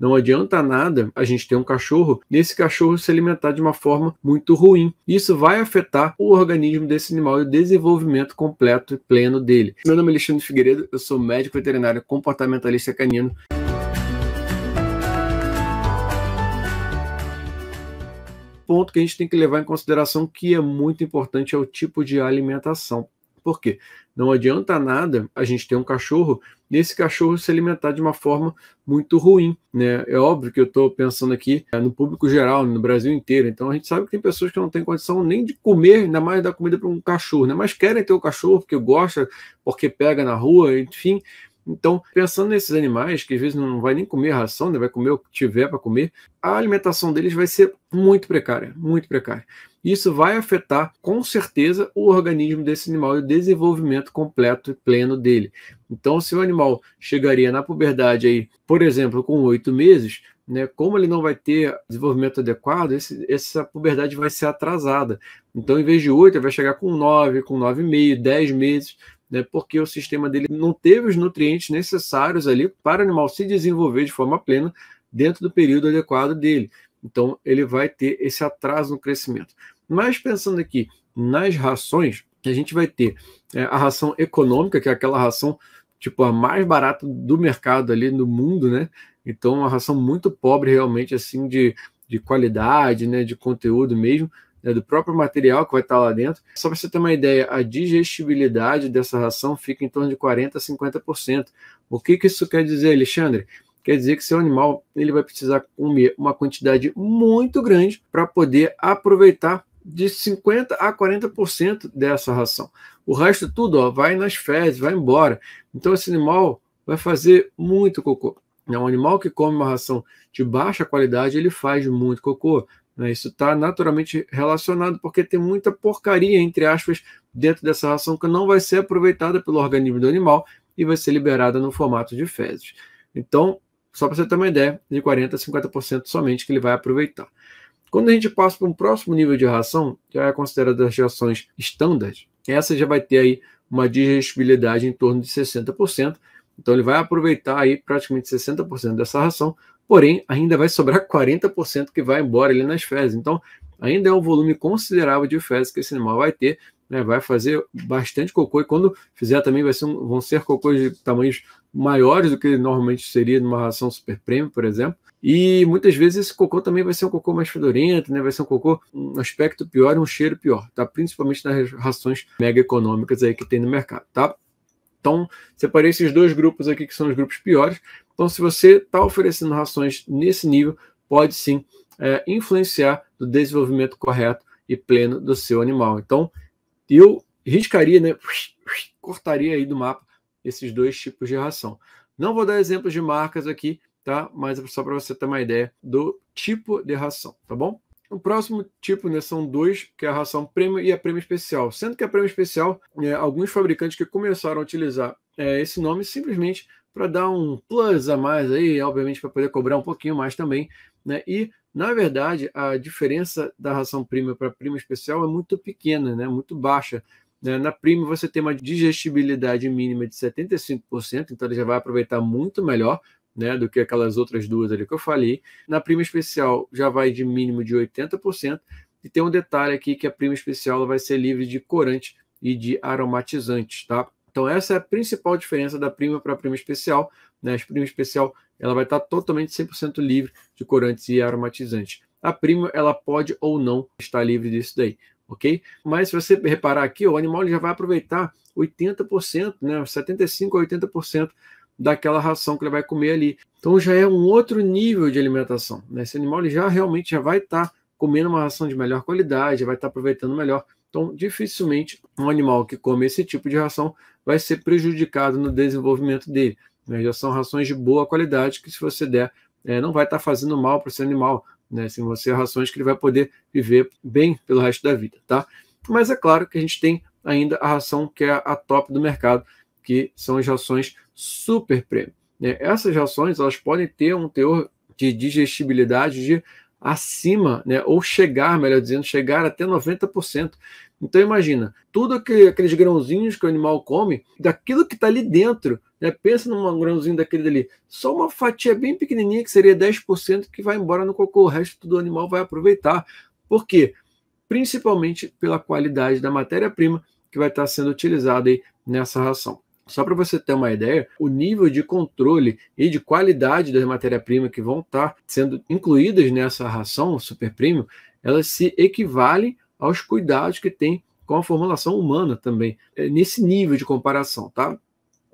Não adianta nada a gente ter um cachorro e esse cachorro se alimentar de uma forma muito ruim. Isso vai afetar o organismo desse animal e o desenvolvimento completo e pleno dele. Meu nome é Alexandre Figueiredo, eu sou médico veterinário comportamentalista canino. Ponto que a gente tem que levar em consideração que é muito importante é o tipo de alimentação. Por quê? Não adianta nada a gente ter um cachorro desse cachorro se alimentar de uma forma muito ruim. Né? É óbvio que eu estou pensando aqui é, no público geral, no Brasil inteiro. Então a gente sabe que tem pessoas que não têm condição nem de comer, ainda mais dar comida para um cachorro, né? mas querem ter o cachorro porque gosta, porque pega na rua, enfim. Então, pensando nesses animais, que às vezes não vai nem comer ração, né? vai comer o que tiver para comer, a alimentação deles vai ser muito precária, muito precária. Isso vai afetar com certeza o organismo desse animal e o desenvolvimento completo e pleno dele. Então, se o animal chegaria na puberdade aí, por exemplo, com oito meses, né, como ele não vai ter desenvolvimento adequado, esse, essa puberdade vai ser atrasada. Então, em vez de oito, ele vai chegar com nove, com nove e meio, dez meses, né, porque o sistema dele não teve os nutrientes necessários ali para o animal se desenvolver de forma plena dentro do período adequado dele. Então, ele vai ter esse atraso no crescimento. Mas pensando aqui nas rações, a gente vai ter é, a ração econômica, que é aquela ração tipo a mais barata do mercado ali no mundo, né? Então, uma ração muito pobre realmente assim de, de qualidade, né, de conteúdo mesmo, né, do próprio material que vai estar lá dentro. Só para você ter uma ideia, a digestibilidade dessa ração fica em torno de 40 a 50%. O que que isso quer dizer, Alexandre? Quer dizer que seu animal ele vai precisar comer uma quantidade muito grande para poder aproveitar de 50% a 40% dessa ração. O resto tudo ó, vai nas fezes, vai embora. Então esse animal vai fazer muito cocô. É um animal que come uma ração de baixa qualidade, ele faz muito cocô. Né? Isso está naturalmente relacionado, porque tem muita porcaria, entre aspas, dentro dessa ração que não vai ser aproveitada pelo organismo do animal e vai ser liberada no formato de fezes. Então, só para você ter uma ideia, de 40% a 50% somente que ele vai aproveitar. Quando a gente passa para um próximo nível de ração, que é considerada as rações standard, essa já vai ter aí uma digestibilidade em torno de 60%. Então ele vai aproveitar aí praticamente 60% dessa ração, porém ainda vai sobrar 40% que vai embora ali nas fezes. Então ainda é um volume considerável de fezes que esse animal vai ter, né? vai fazer bastante cocô e quando fizer também vai ser um, vão ser cocôs de tamanhos maiores do que normalmente seria numa ração super premium, por exemplo. E muitas vezes esse cocô também vai ser um cocô mais fedorento, né? Vai ser um cocô, um aspecto pior, um cheiro pior, tá? Principalmente nas rações mega econômicas aí que tem no mercado, tá? Então, separei esses dois grupos aqui que são os grupos piores. Então, se você está oferecendo rações nesse nível, pode sim é, influenciar do desenvolvimento correto e pleno do seu animal. Então, eu riscaria, né? Cortaria aí do mapa esses dois tipos de ração. Não vou dar exemplos de marcas aqui, tá? Mas é só para você ter uma ideia do tipo de ração, tá bom? O próximo tipo, né, são dois, que é a ração prêmio e a prêmio especial. Sendo que a prêmio especial, é, alguns fabricantes que começaram a utilizar é, esse nome simplesmente para dar um plus a mais aí, obviamente para poder cobrar um pouquinho mais também, né? E na verdade a diferença da ração premium para premium especial é muito pequena, né? Muito baixa. Né? Na premium você tem uma digestibilidade mínima de 75%, então ele já vai aproveitar muito melhor né, do que aquelas outras duas ali que eu falei. Na prima especial já vai de mínimo de 80%, e tem um detalhe aqui que a prima especial vai ser livre de corante e de aromatizantes, tá? Então essa é a principal diferença da prima para a prima especial, né? A prima especial ela vai estar tá totalmente 100% livre de corantes e aromatizantes. A prima ela pode ou não estar livre disso daí, ok? Mas se você reparar aqui, o animal já vai aproveitar 80%, né? 75 a 80% daquela ração que ele vai comer ali. Então já é um outro nível de alimentação. Né? Esse animal ele já realmente já vai estar tá comendo uma ração de melhor qualidade, já vai estar tá aproveitando melhor. Então, dificilmente um animal que come esse tipo de ração vai ser prejudicado no desenvolvimento dele. Né? Já são rações de boa qualidade que, se você der, é, não vai estar tá fazendo mal para esse animal. Né? Assim, se você rações que ele vai poder viver bem pelo resto da vida, tá? Mas é claro que a gente tem ainda a ração que é a top do mercado, que são as reações super prêmio. Né? Essas reações elas podem ter um teor de digestibilidade de acima, né, ou chegar, melhor dizendo, chegar até 90%. Então imagina, tudo que, aqueles grãozinhos que o animal come, daquilo que está ali dentro, né, pensa num grãozinho daquele ali, só uma fatia bem pequenininha, que seria 10%, que vai embora no cocô, o resto do animal vai aproveitar. Por quê? Principalmente pela qualidade da matéria-prima que vai estar sendo utilizada aí nessa ração. Só para você ter uma ideia, o nível de controle e de qualidade das matérias-primas que vão estar tá sendo incluídas nessa ração super premium, elas se equivalem aos cuidados que tem com a formulação humana também, é, nesse nível de comparação, tá?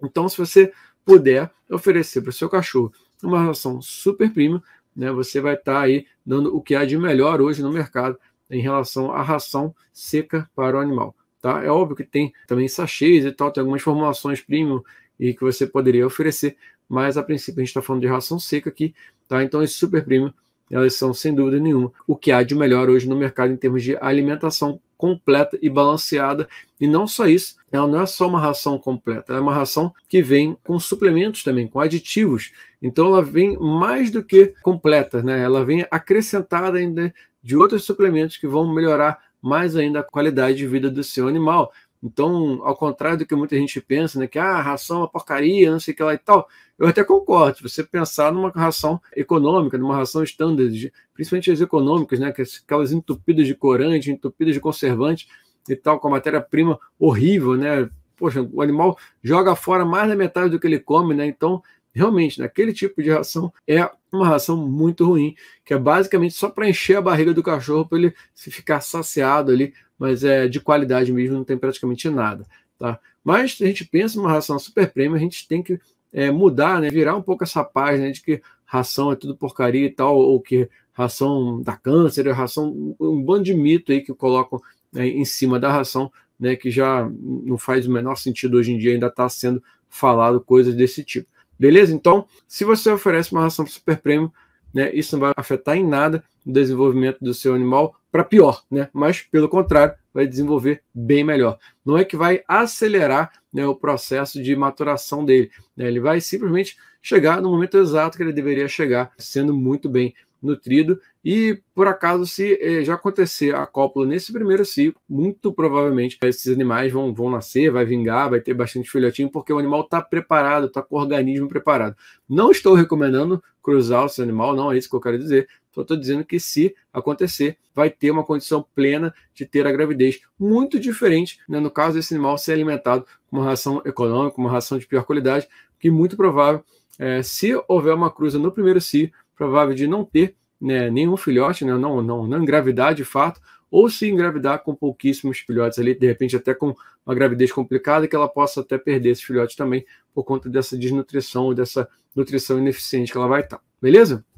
Então, se você puder oferecer para o seu cachorro uma ração super premium, né, você vai estar tá aí dando o que há de melhor hoje no mercado em relação à ração seca para o animal. Tá? É óbvio que tem também sachês e tal, tem algumas formulações premium e que você poderia oferecer, mas a princípio a gente está falando de ração seca aqui, tá? Então esse super premium, elas são sem dúvida nenhuma o que há de melhor hoje no mercado em termos de alimentação completa e balanceada. E não só isso, ela não é só uma ração completa, ela é uma ração que vem com suplementos também, com aditivos. Então ela vem mais do que completa, né? Ela vem acrescentada ainda de outros suplementos que vão melhorar mais ainda a qualidade de vida do seu animal. Então, ao contrário do que muita gente pensa, né, que ah, a ração é uma porcaria, não sei o que lá e tal, eu até concordo. você pensar numa ração econômica, numa ração standard, principalmente as econômicas, né, aquelas entupidas de corante, entupidas de conservante e tal, com a matéria-prima horrível, né? Poxa, o animal joga fora mais da metade do que ele come, né? Então, realmente, naquele tipo de ração é uma ração muito ruim, que é basicamente só para encher a barriga do cachorro para ele se ficar saciado ali, mas é de qualidade mesmo, não tem praticamente nada, tá? Mas a gente pensa numa ração super premium, a gente tem que é, mudar, né? Virar um pouco essa página de que ração é tudo porcaria e tal, ou que ração dá câncer, é ração um bando de mito aí que colocam né, em cima da ração, né? Que já não faz o menor sentido hoje em dia, ainda está sendo falado coisas desse tipo. Beleza? Então, se você oferece uma ração super prêmio, né, isso não vai afetar em nada o desenvolvimento do seu animal para pior, né? Mas pelo contrário, vai desenvolver bem melhor. Não é que vai acelerar né, o processo de maturação dele, né? ele vai simplesmente chegar no momento exato que ele deveria chegar, sendo muito bem nutrido. E, por acaso, se eh, já acontecer a cópula nesse primeiro ciclo, muito provavelmente esses animais vão, vão nascer, vai vingar, vai ter bastante filhotinho, porque o animal está preparado, está com o organismo preparado. Não estou recomendando cruzar esse animal, não é isso que eu quero dizer. Só estou dizendo que, se acontecer, vai ter uma condição plena de ter a gravidez. Muito diferente, né, no caso desse animal ser alimentado com uma ração econômica, uma ração de pior qualidade, que muito provável, eh, se houver uma cruza no primeiro ciclo, provável de não ter né, nenhum filhote, né, não, não, não engravidar de fato, ou se engravidar com pouquíssimos filhotes ali, de repente até com uma gravidez complicada, que ela possa até perder esses filhotes também por conta dessa desnutrição, ou dessa nutrição ineficiente que ela vai estar. Beleza?